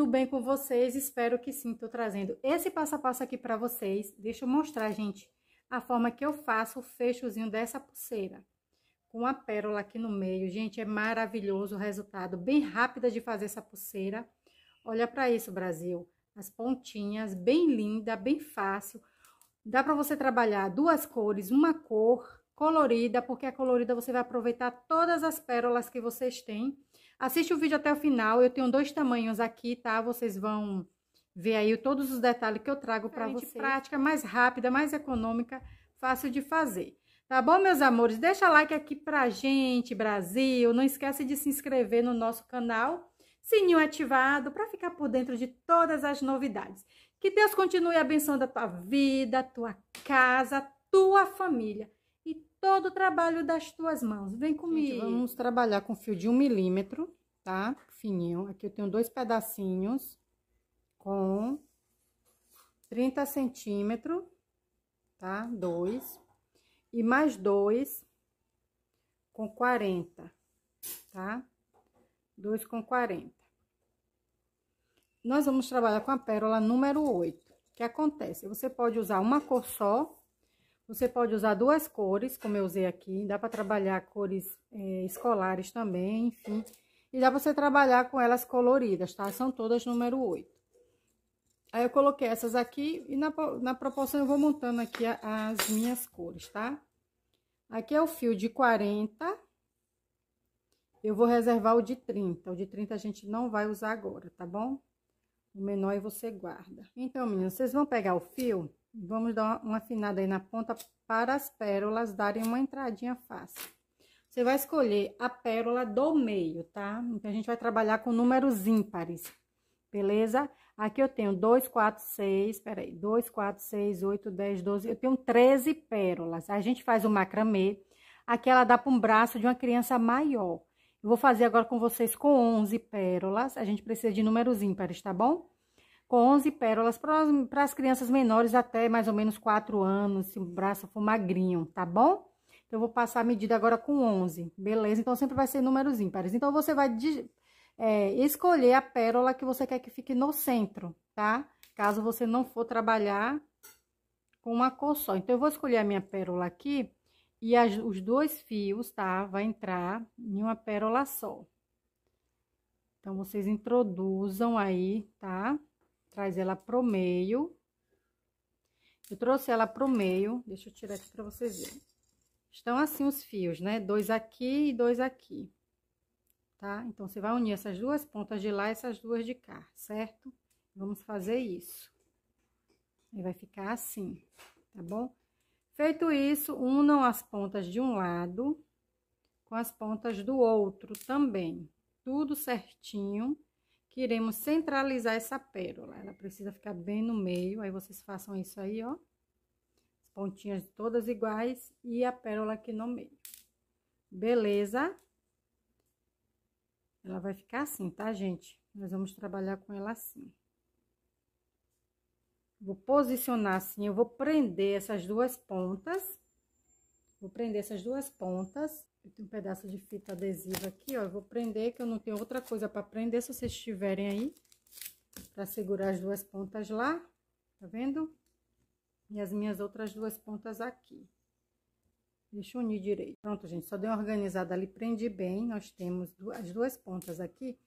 tudo bem com vocês? Espero que sim, estou trazendo esse passo a passo aqui para vocês. Deixa eu mostrar, gente, a forma que eu faço o fechozinho dessa pulseira. Com a pérola aqui no meio, gente, é maravilhoso o resultado. Bem rápida de fazer essa pulseira. Olha para isso, Brasil. As pontinhas, bem linda, bem fácil. Dá para você trabalhar duas cores, uma cor, colorida, porque a é colorida você vai aproveitar todas as pérolas que vocês têm. Assiste o vídeo até o final, eu tenho dois tamanhos aqui, tá? Vocês vão ver aí todos os detalhes que eu trago para vocês. Prática, mais rápida, mais econômica, fácil de fazer. Tá bom, meus amores? Deixa like aqui pra gente, Brasil. Não esquece de se inscrever no nosso canal. Sininho ativado para ficar por dentro de todas as novidades. Que Deus continue abençoando a tua vida, tua casa, tua família todo o trabalho das tuas mãos. Vem comigo. Gente, vamos trabalhar com fio de um milímetro, tá? Fininho. Aqui eu tenho dois pedacinhos com 30 centímetros, tá? Dois. E mais dois com 40, tá? Dois com 40. Nós vamos trabalhar com a pérola número 8. O que acontece? Você pode usar uma cor só você pode usar duas cores, como eu usei aqui, dá para trabalhar cores é, escolares também, enfim. E dá para você trabalhar com elas coloridas, tá? São todas número 8. Aí eu coloquei essas aqui e na, na proporção eu vou montando aqui a, as minhas cores, tá? Aqui é o fio de 40. Eu vou reservar o de 30. O de 30 a gente não vai usar agora, tá bom? O menor você guarda. Então, meninas, vocês vão pegar o fio Vamos dar uma afinada aí na ponta para as pérolas darem uma entradinha fácil. Você vai escolher a pérola do meio, tá? Então, a gente vai trabalhar com números ímpares, beleza? Aqui eu tenho 2, 4, 6, peraí, 2, 4, 6, 8, 10, 12, eu tenho 13 pérolas. A gente faz o macramê, aqui ela dá para um braço de uma criança maior. Eu vou fazer agora com vocês com 11 pérolas, a gente precisa de números ímpares, tá bom? com 11 pérolas para as crianças menores até mais ou menos 4 anos, se o braço for magrinho, tá bom? Então, eu vou passar a medida agora com 11, beleza? Então, sempre vai ser números ímpares. Então, você vai é, escolher a pérola que você quer que fique no centro, tá? Caso você não for trabalhar com uma cor só. Então, eu vou escolher a minha pérola aqui e as, os dois fios, tá? Vai entrar em uma pérola só. Então, vocês introduzam aí, Tá? traz ela pro meio. Eu trouxe ela pro meio, deixa eu tirar aqui pra vocês verem. Estão assim os fios, né? Dois aqui e dois aqui, tá? Então, você vai unir essas duas pontas de lá e essas duas de cá, certo? Vamos fazer isso. Aí vai ficar assim, tá bom? Feito isso, unam as pontas de um lado com as pontas do outro também. Tudo certinho iremos centralizar essa pérola. Ela precisa ficar bem no meio, aí vocês façam isso aí, ó. As pontinhas todas iguais e a pérola aqui no meio. Beleza? Ela vai ficar assim, tá, gente? Nós vamos trabalhar com ela assim. Vou posicionar assim, eu vou prender essas duas pontas. Vou prender essas duas pontas eu tenho um pedaço de fita adesiva aqui, ó. Eu vou prender, que eu não tenho outra coisa para prender, se vocês tiverem aí. para segurar as duas pontas lá, tá vendo? E as minhas outras duas pontas aqui. Deixa eu unir direito. Pronto, gente, só dei uma organizada ali, prendi bem. Nós temos as duas pontas aqui.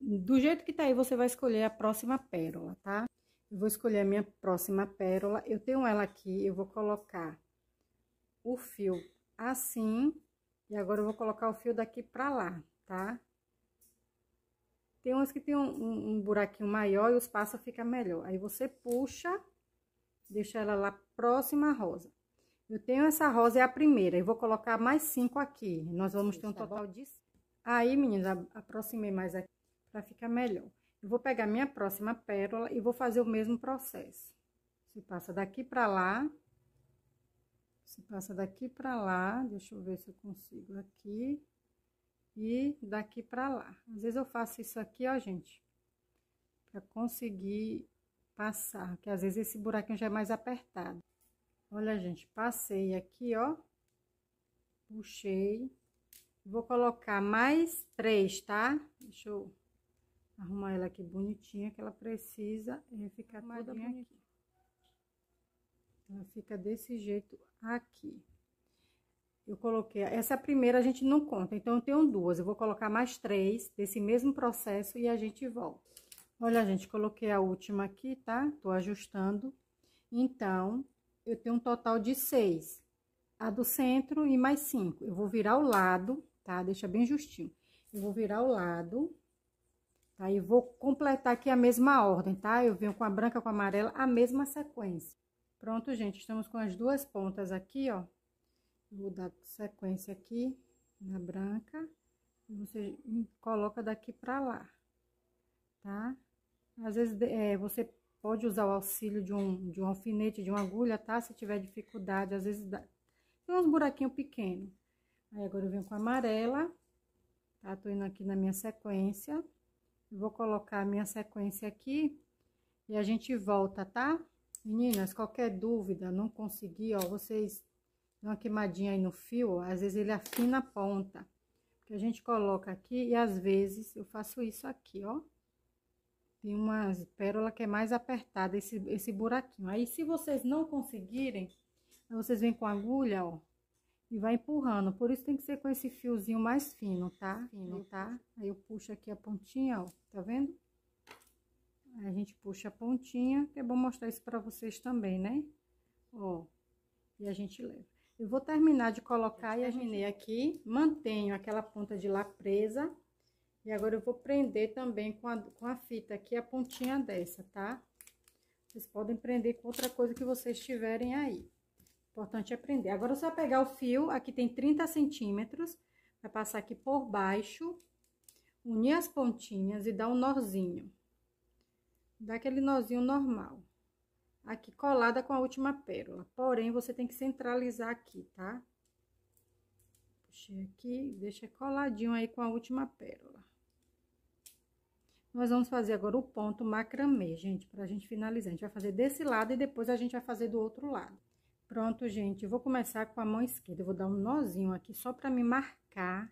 Do jeito que tá aí, você vai escolher a próxima pérola, tá? Eu vou escolher a minha próxima pérola. Eu tenho ela aqui, eu vou colocar o fio assim, e agora eu vou colocar o fio daqui pra lá, tá? Tem umas que tem um, um, um buraquinho maior e os espaço fica melhor. Aí você puxa, deixa ela lá próxima à rosa. Eu tenho essa rosa, é a primeira. Eu vou colocar mais cinco aqui. Nós vamos ter um tá total de... Aí, meninas, aproximei mais aqui pra ficar melhor. Eu vou pegar minha próxima pérola e vou fazer o mesmo processo. Você passa daqui pra lá, você passa daqui para lá, deixa eu ver se eu consigo aqui. E daqui para lá. Às vezes eu faço isso aqui, ó, gente. Pra conseguir passar, porque às vezes esse buraquinho já é mais apertado. Olha, gente, passei aqui, ó. Puxei. Vou colocar mais três, tá? Deixa eu arrumar ela aqui bonitinha, que ela precisa ficar toda bonitinha. Aqui. Ela fica desse jeito aqui. Eu coloquei, essa primeira a gente não conta, então eu tenho duas. Eu vou colocar mais três desse mesmo processo e a gente volta. Olha, gente, coloquei a última aqui, tá? Tô ajustando. Então, eu tenho um total de seis. A do centro e mais cinco. Eu vou virar o lado, tá? Deixa bem justinho. Eu vou virar o lado, tá? E vou completar aqui a mesma ordem, tá? Eu venho com a branca, com a amarela, a mesma sequência. Pronto, gente, estamos com as duas pontas aqui, ó. Vou dar sequência aqui na branca. Você coloca daqui pra lá, tá? Às vezes, é, você pode usar o auxílio de um, de um alfinete, de uma agulha, tá? Se tiver dificuldade, às vezes dá... Tem uns buraquinhos pequenos. Aí, agora eu venho com a amarela, tá? Tô indo aqui na minha sequência. Vou colocar a minha sequência aqui e a gente volta, tá? Meninas, qualquer dúvida, não consegui, ó, vocês dão uma queimadinha aí no fio, ó, às vezes ele afina a ponta. Porque a gente coloca aqui e às vezes eu faço isso aqui, ó. Tem umas pérola que é mais apertada, esse, esse buraquinho. Aí, se vocês não conseguirem, vocês vêm com agulha, ó, e vai empurrando. Por isso tem que ser com esse fiozinho mais fino, tá? Fino, tá? Aí eu puxo aqui a pontinha, ó, tá vendo? Aí a gente puxa a pontinha, que é bom mostrar isso pra vocês também, né? Ó, e a gente leva. Eu vou terminar de colocar e terminei aqui, mantenho aquela ponta de lá presa. E agora eu vou prender também com a, com a fita aqui a pontinha dessa, tá? Vocês podem prender com outra coisa que vocês tiverem aí. Importante é prender. Agora, você vai pegar o fio, aqui tem 30 centímetros, vai passar aqui por baixo, unir as pontinhas e dar um nozinho daquele nozinho normal, aqui colada com a última pérola. Porém, você tem que centralizar aqui, tá? Puxei aqui, deixa coladinho aí com a última pérola. Nós vamos fazer agora o ponto macramê, gente, pra gente finalizar. A gente vai fazer desse lado e depois a gente vai fazer do outro lado. Pronto, gente, eu vou começar com a mão esquerda. Eu vou dar um nozinho aqui só pra me marcar.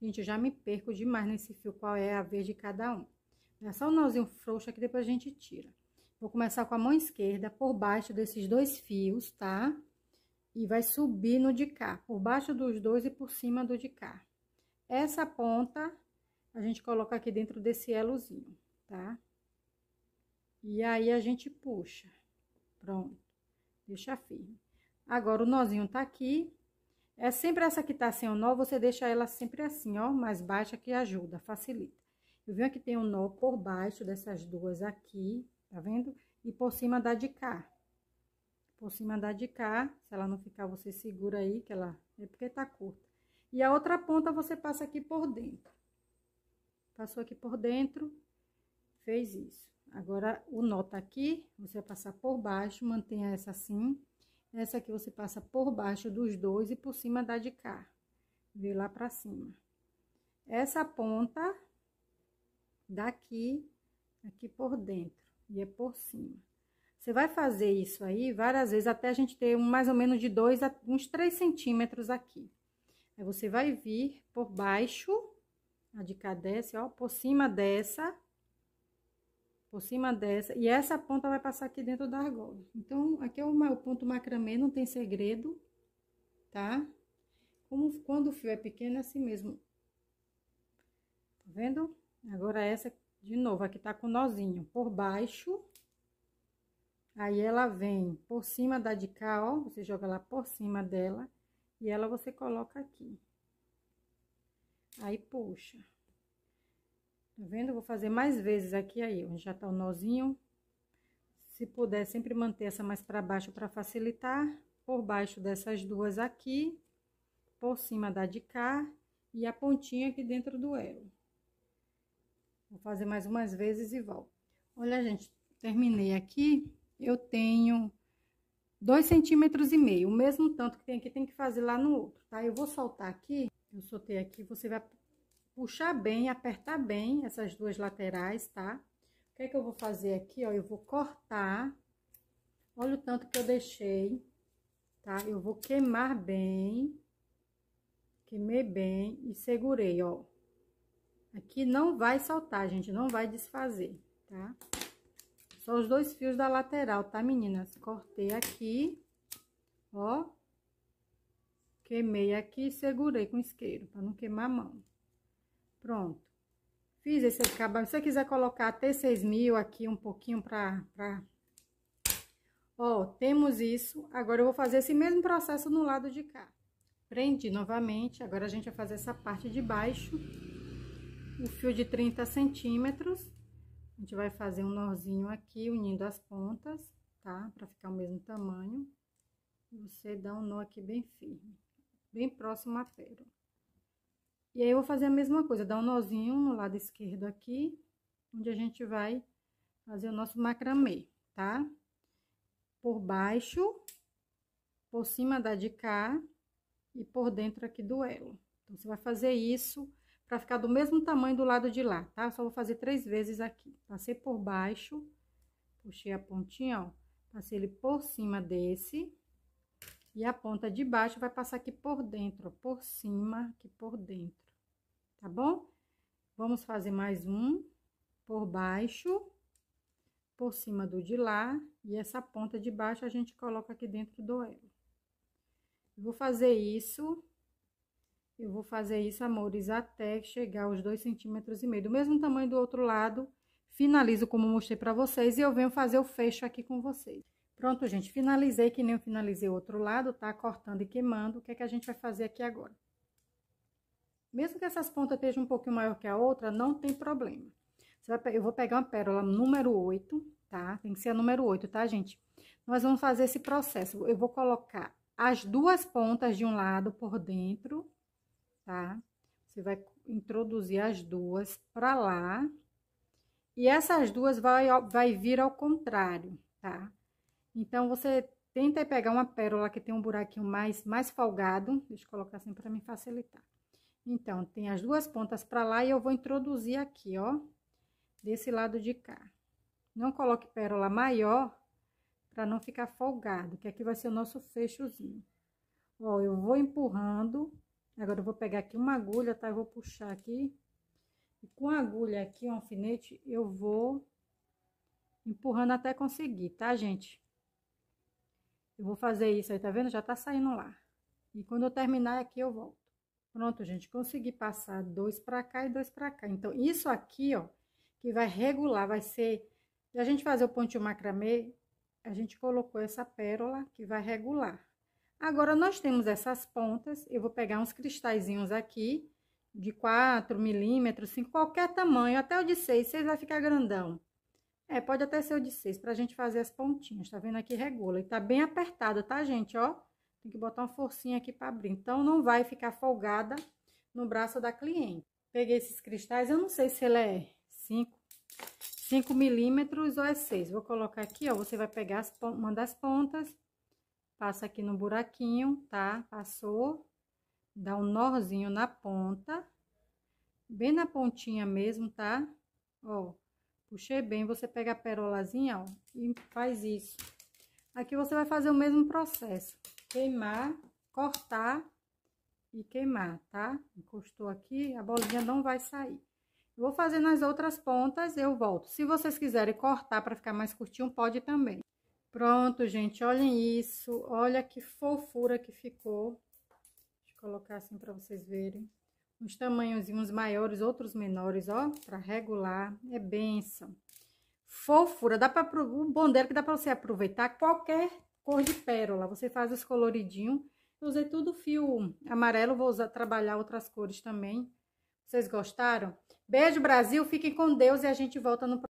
Gente, eu já me perco demais nesse fio, qual é a vez de cada um. É só um nozinho frouxo aqui, depois a gente tira. Vou começar com a mão esquerda por baixo desses dois fios, tá? E vai subir no de cá, por baixo dos dois e por cima do de cá. Essa ponta, a gente coloca aqui dentro desse elozinho, tá? E aí, a gente puxa. Pronto. Deixa firme. Agora, o nozinho tá aqui. É sempre essa que tá sem assim o nó, você deixa ela sempre assim, ó, mais baixa que ajuda, facilita. Eu venho aqui, tem um nó por baixo dessas duas aqui, tá vendo? E por cima da de cá. Por cima da de cá, se ela não ficar, você segura aí, que ela... É porque tá curta. E a outra ponta, você passa aqui por dentro. Passou aqui por dentro, fez isso. Agora, o nó tá aqui, você vai passar por baixo, mantenha essa assim. Essa aqui você passa por baixo dos dois e por cima da de cá. Vê lá pra cima. Essa ponta, daqui, aqui por dentro, e é por cima. Você vai fazer isso aí várias vezes, até a gente ter um, mais ou menos de 2 a uns 3 centímetros aqui. Aí você vai vir por baixo, a de cá desce, ó, por cima dessa, por cima dessa, e essa ponta vai passar aqui dentro da argola. Então, aqui é o, o ponto macramê, não tem segredo, tá? Como, quando o fio é pequeno, é assim mesmo. Tá vendo? Agora, essa, de novo, aqui tá com nozinho por baixo. Aí, ela vem por cima da de cá, ó. Você joga lá por cima dela. E ela você coloca aqui. Aí, puxa. Tá vendo? Vou fazer mais vezes aqui, aí, onde já tá o nozinho. Se puder, sempre manter essa mais pra baixo pra facilitar. Por baixo dessas duas aqui. Por cima da de cá. E a pontinha aqui dentro do elo. Vou fazer mais umas vezes e volto. Olha, gente, terminei aqui. Eu tenho dois centímetros e meio, o mesmo tanto que tem aqui, tem que fazer lá no outro, tá? Eu vou soltar aqui, eu soltei aqui, você vai puxar bem, apertar bem essas duas laterais, tá? O que é que eu vou fazer aqui, ó? Eu vou cortar, olha o tanto que eu deixei, tá? Eu vou queimar bem, queimei bem e segurei, ó. Aqui não vai saltar, gente, não vai desfazer, tá? Só os dois fios da lateral, tá, meninas? Cortei aqui, ó. Queimei aqui e segurei com isqueiro, pra não queimar a mão. Pronto. Fiz esse acabamento. Se você quiser colocar até 6 mil aqui, um pouquinho pra... pra... Ó, temos isso. Agora, eu vou fazer esse mesmo processo no lado de cá. Prendi novamente. Agora, a gente vai fazer essa parte de baixo o fio de 30 centímetros. A gente vai fazer um nozinho aqui, unindo as pontas, tá? Pra ficar o mesmo tamanho. Você dá um nó aqui bem firme, bem próximo à pérola. E aí, eu vou fazer a mesma coisa, dar um nozinho no lado esquerdo aqui, onde a gente vai fazer o nosso macramê, tá? Por baixo, por cima da de cá e por dentro aqui do elo. Então, você vai fazer isso para ficar do mesmo tamanho do lado de lá, tá? Só vou fazer três vezes aqui. Passei por baixo, puxei a pontinha, ó, passei ele por cima desse. E a ponta de baixo vai passar aqui por dentro, ó, por cima, aqui por dentro, tá bom? Vamos fazer mais um por baixo, por cima do de lá, e essa ponta de baixo a gente coloca aqui dentro do elo. Vou fazer isso eu vou fazer isso, amores, até chegar aos dois centímetros e meio. Do mesmo tamanho do outro lado, finalizo como mostrei pra vocês e eu venho fazer o fecho aqui com vocês. Pronto, gente, finalizei, que nem eu finalizei o outro lado, tá? Cortando e queimando. O que é que a gente vai fazer aqui agora? Mesmo que essas pontas estejam um pouquinho maior que a outra, não tem problema. eu vou pegar uma pérola número 8, tá? Tem que ser a número 8, tá, gente? Nós vamos fazer esse processo. Eu vou colocar as duas pontas de um lado por dentro tá? Você vai introduzir as duas para lá. E essas duas vai, vai vir ao contrário, tá? Então, você tenta pegar uma pérola que tem um buraquinho mais, mais folgado. Deixa eu colocar assim para me facilitar. Então, tem as duas pontas para lá e eu vou introduzir aqui, ó, desse lado de cá. Não coloque pérola maior para não ficar folgado, que aqui vai ser o nosso fechozinho. Ó, eu vou empurrando Agora eu vou pegar aqui uma agulha, tá? Eu vou puxar aqui. E com a agulha aqui, um alfinete, eu vou empurrando até conseguir, tá, gente? Eu vou fazer isso aí, tá vendo? Já tá saindo lá. E quando eu terminar aqui, eu volto. Pronto, gente, consegui passar dois pra cá e dois pra cá. Então, isso aqui, ó, que vai regular, vai ser... Se a gente fazer o pontinho macramê, a gente colocou essa pérola que vai regular. Agora, nós temos essas pontas, eu vou pegar uns cristalzinhos aqui, de 4 milímetros, 5, assim, qualquer tamanho, até o de 6, 6 vai ficar grandão. É, pode até ser o de 6, pra gente fazer as pontinhas, tá vendo aqui, regula. E tá bem apertada, tá, gente, ó? Tem que botar uma forcinha aqui pra abrir, então não vai ficar folgada no braço da cliente. Peguei esses cristais, eu não sei se ele é 5, 5 milímetros ou é 6. Vou colocar aqui, ó, você vai pegar as, uma das pontas passa aqui no buraquinho, tá? Passou, dá um nozinho na ponta, bem na pontinha mesmo, tá? Ó, puxei bem, você pega a perolazinha, ó, e faz isso. Aqui você vai fazer o mesmo processo, queimar, cortar e queimar, tá? Encostou aqui, a bolinha não vai sair. Vou fazer nas outras pontas, eu volto. Se vocês quiserem cortar para ficar mais curtinho, pode também. Pronto, gente, olhem isso. Olha que fofura que ficou. Deixa eu colocar assim para vocês verem. Uns tamanhos uns maiores, outros menores, ó, para regular. É benção. Fofura, dá para o bom dela é que dá para você aproveitar qualquer cor de pérola. Você faz os coloridinhos. Eu usei tudo fio amarelo, vou usar, trabalhar outras cores também. Vocês gostaram? Beijo, Brasil. Fiquem com Deus e a gente volta no próximo.